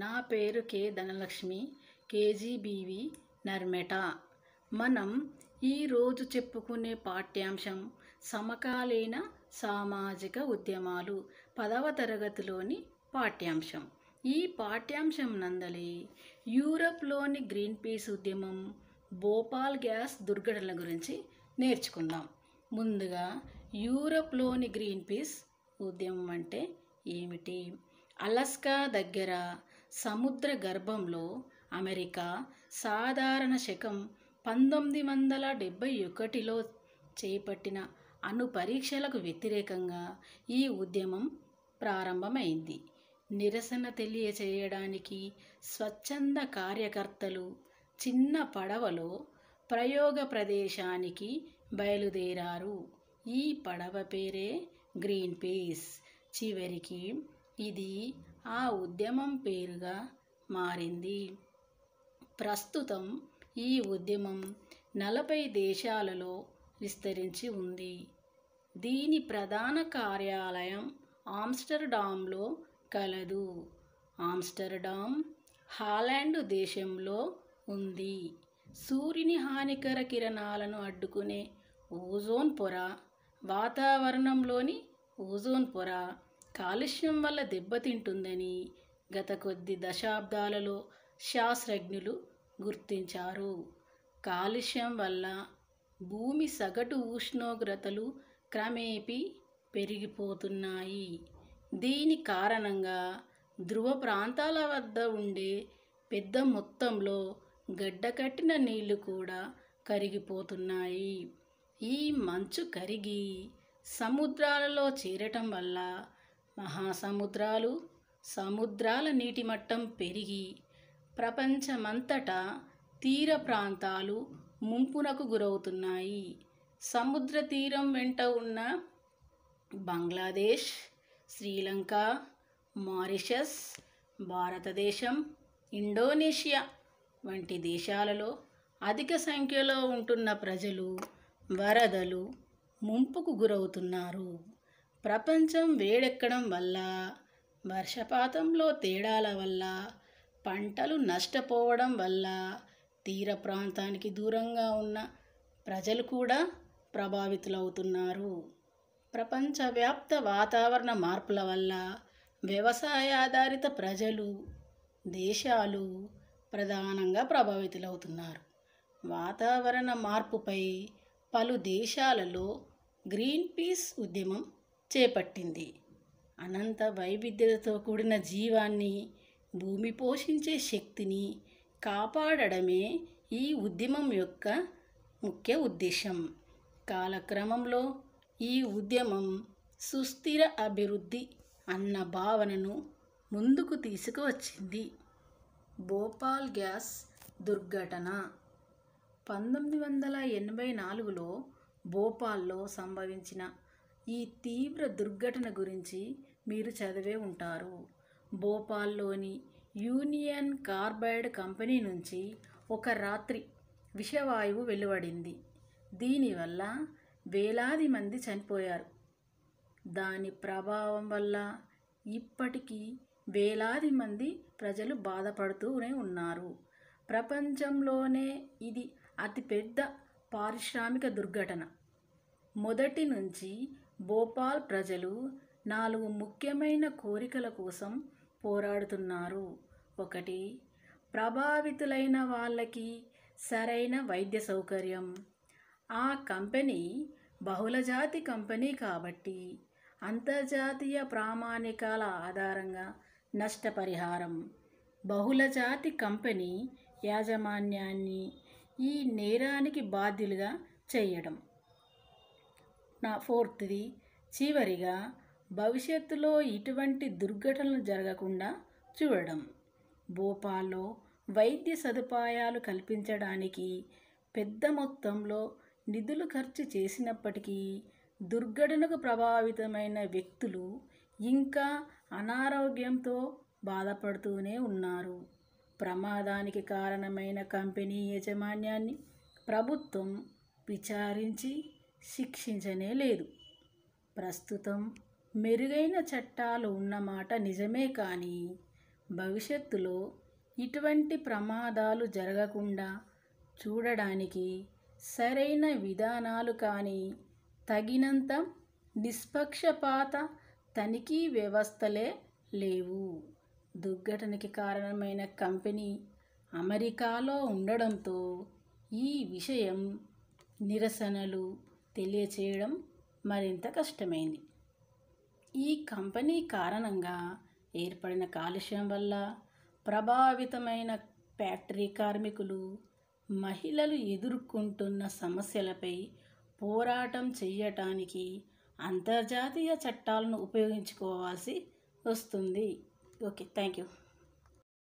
నా పేరు కే ధనలక్ష్మి కేజీబీవి నర్మెట మనం ఈరోజు చెప్పుకునే పాఠ్యాంశం సమకాలీన సామాజిక ఉద్యమాలు పదవ తరగతిలోని పాఠ్యాంశం ఈ పాఠ్యాంశం నందలి యూరప్లోని గ్రీన్ పీస్ ఉద్యమం భోపాల్ గ్యాస్ దుర్ఘటనల గురించి నేర్చుకుందాం ముందుగా యూరప్లోని గ్రీన్ పీస్ ఉద్యమం అంటే ఏమిటి అలస్కా దగ్గర సముద్ర గర్భంలో అమెరికా సాధారణ శకం పంతొమ్మిది వందల డెబ్భై ఒకటిలో చేపట్టిన అణు పరీక్షలకు వ్యతిరేకంగా ఈ ఉద్యమం ప్రారంభమైంది నిరసన తెలియచేయడానికి స్వచ్ఛంద కార్యకర్తలు చిన్న పడవలో ప్రయోగ ప్రదేశానికి బయలుదేరారు ఈ పడవ పేరే గ్రీన్ పీస్ చివరికి ఇది ఆ ఉద్యమం పేరుగా మారింది ప్రస్తుతం ఈ ఉద్యమం నలభై దేశాలలో విస్తరించి ఉంది దీని ప్రధాన కార్యాలయం ఆమ్స్టర్డామ్లో కలదు ఆమ్స్టర్డామ్ హాలాండ్ దేశంలో ఉంది సూర్యుని హానికర కిరణాలను అడ్డుకునే ఓజోన్ పొర వాతావరణంలోని ఓజోన్ పొర కాలుష్యం వల్ల దెబ్బతింటుందని గత కొద్ది దశాబ్దాలలో శాస్త్రజ్ఞులు గుర్తించారు కాలుష్యం వల్ల భూమి సగటు ఉష్ణోగ్రతలు క్రమేపీ పెరిగిపోతున్నాయి దీని కారణంగా ధ్రువ ప్రాంతాల వద్ద ఉండే పెద్ద మొత్తంలో గడ్డకట్టిన నీళ్లు కూడా కరిగిపోతున్నాయి ఈ మంచు కరిగి సముద్రాలలో చేరటం వల్ల మహాసముద్రాలు సముద్రాల నీటి మట్టం పెరిగి ప్రపంచమంతటా తీర ప్రాంతాలు ముంపునకు గురవుతున్నాయి సముద్ర తీరం వెంట ఉన్న బంగ్లాదేశ్ శ్రీలంక మారిషస్ భారతదేశం ఇండోనేషియా వంటి దేశాలలో అధిక సంఖ్యలో ఉంటున్న ప్రజలు వరదలు ముంపుకు గురవుతున్నారు ప్రపంచం వేడెక్కడం వల్ల వర్షపాతంలో తేడాల వల్ల పంటలు నష్టపోవడం వల్ల తీర ప్రాంతానికి దూరంగా ఉన్న ప్రజలు కూడా ప్రభావితులవుతున్నారు ప్రపంచవ్యాప్త వాతావరణ మార్పుల వల్ల వ్యవసాయ ఆధారిత ప్రజలు దేశాలు ప్రధానంగా ప్రభావితులవుతున్నారు వాతావరణ మార్పుపై పలు దేశాలలో గ్రీన్ పీస్ ఉద్యమం చేపట్టింది అనంత వైవిధ్యతతో కూడిన జీవాన్ని భూమి పోషించే శక్తిని కాపాడడమే ఈ ఉద్యమం యొక్క ముఖ్య ఉద్దేశం కాలక్రమంలో ఈ ఉద్యమం సుస్థిర అభివృద్ధి అన్న భావనను ముందుకు తీసుకువచ్చింది భోపాల్ గ్యాస్ దుర్ఘటన పంతొమ్మిది వందల ఎనభై నాలుగులో భోపాల్లో సంభవించిన ఈ తీవ్ర దుర్ఘటన గురించి మీరు చదివే ఉంటారు భోపాల్లోని యూనియన్ కార్బైడ్ కంపెనీ నుంచి ఒక రాత్రి విషవాయువు వెలువడింది దీనివల్ల వేలాది మంది చనిపోయారు దాని ప్రభావం వల్ల ఇప్పటికీ వేలాది మంది ప్రజలు బాధపడుతూనే ఉన్నారు ప్రపంచంలోనే ఇది అతిపెద్ద పారిశ్రామిక దుర్ఘటన మొదటి నుంచి భోపాల్ ప్రజలు నాలుగు ముఖ్యమైన కోరికల కోసం పోరాడుతున్నారు ఒకటి ప్రభావితులైన వాళ్ళకి సరైన వైద్య సౌకర్యం ఆ కంపెనీ బహుళజాతి కంపెనీ కాబట్టి అంతర్జాతీయ ప్రామాణికాల ఆధారంగా నష్టపరిహారం బహుళజాతి కంపెనీ యాజమాన్యాన్ని ఈ నేరానికి బాధ్యులుగా చేయడం నా ఫోర్త్ది చివరిగా భవిష్యత్తులో ఇటువంటి దుర్ఘటనలు జరగకుండా చూడడం భోపాల్లో వైద్య సదుపాయాలు కల్పించడానికి పెద్ద మొత్తంలో నిధులు ఖర్చు చేసినప్పటికీ దుర్ఘటనకు ప్రభావితమైన వ్యక్తులు ఇంకా అనారోగ్యంతో బాధపడుతూనే ఉన్నారు ప్రమాదానికి కారణమైన కంపెనీ యాజమాన్యాన్ని ప్రభుత్వం విచారించి శిక్షించనే లేదు ప్రస్తుతం మెరుగైన చట్టాలు ఉన్నమాట నిజమే కానీ భవిష్యత్తులో ఇటువంటి ప్రమాదాలు జరగకుండా చూడడానికి సరైన విధానాలు కానీ తగినంత నిష్పక్షపాత తనిఖీ వ్యవస్థలే లేవు దుర్ఘటనకి కారణమైన కంపెనీ అమెరికాలో ఉండడంతో ఈ విషయం నిరసనలు తెలియచేయడం మరింత కష్టమైంది ఈ కంపెనీ కారణంగా ఏర్పడిన కాలుష్యం వల్ల ప్రభావితమైన ఫ్యాక్టరీ కార్మికులు మహిళలు ఎదుర్కొంటున్న సమస్యలపై పోరాటం చేయటానికి అంతర్జాతీయ చట్టాలను ఉపయోగించుకోవాల్సి వస్తుంది ఓకే థ్యాంక్ యూ